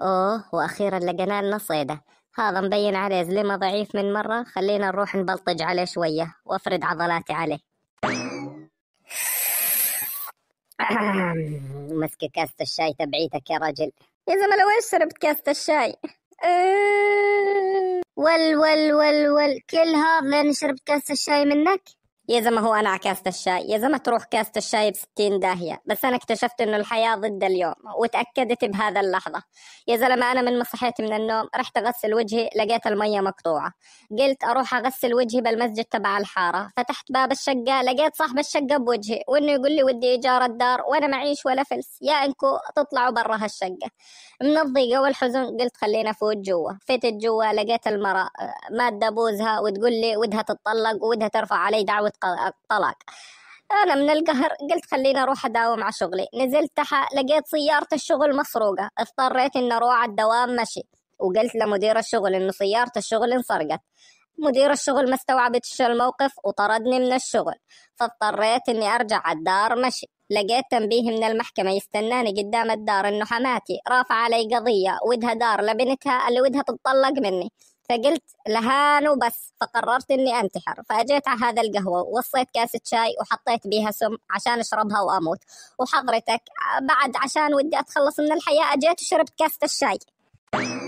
أوه وأخيرا لقينا لنا صيدة هذا مبين عليه زلمة ضعيف من مرة خلينا نروح نبلطج عليه شوية وأفرد عضلاتي عليه مسك كاسة الشاي تبعيتك يا رجل يا زلمة لو ايش شربت كاسة الشاي ول ول ول ول كل هذا لأني شربت كاسة الشاي منك يا زلمه هو انا كاسة الشاي يا زلمه تروح كاسه الشاي بستين داهيه بس انا اكتشفت انه الحياه ضد اليوم وتاكدت بهذا اللحظه يا زلمه انا من ما صحيت من النوم رحت اغسل وجهي لقيت الميه مقطوعه قلت اروح اغسل وجهي بالمسجد تبع الحاره فتحت باب الشقه لقيت صاحب الشقه بوجهي وانه يقول لي ودي ايجار الدار وانا معيش ولا فلس يا انكو تطلعوا برا هالشقه من الضيقه والحزن قلت خلينا فوت جوا فتت جوا لقيت المراه ماده بوزها وتقول لي ودها تتطلق ودها ترفع علي دعوه طلاق أنا من القهر قلت خليني أروح أداوم على شغلي نزلت تحت لقيت سيارة الشغل مسروقة اضطريت إني أروح على الدوام مشي وقلت لمدير الشغل إنه سيارة الشغل انسرقت مدير الشغل ما استوعبتش الموقف وطردني من الشغل فاضطريت اني ارجع على الدار مشي لقيت تنبيه من المحكمة يستناني قدام الدار انه حماتي رافعة علي قضية ودها دار لبنتها اللي ودها تتطلق مني فقلت لهان وبس فقررت اني انتحر فاجيت على هذا القهوه ووصيت كاسه شاي وحطيت بيها سم عشان اشربها واموت وحضرتك بعد عشان ودي اتخلص من الحياه اجيت وشربت كاسه الشاي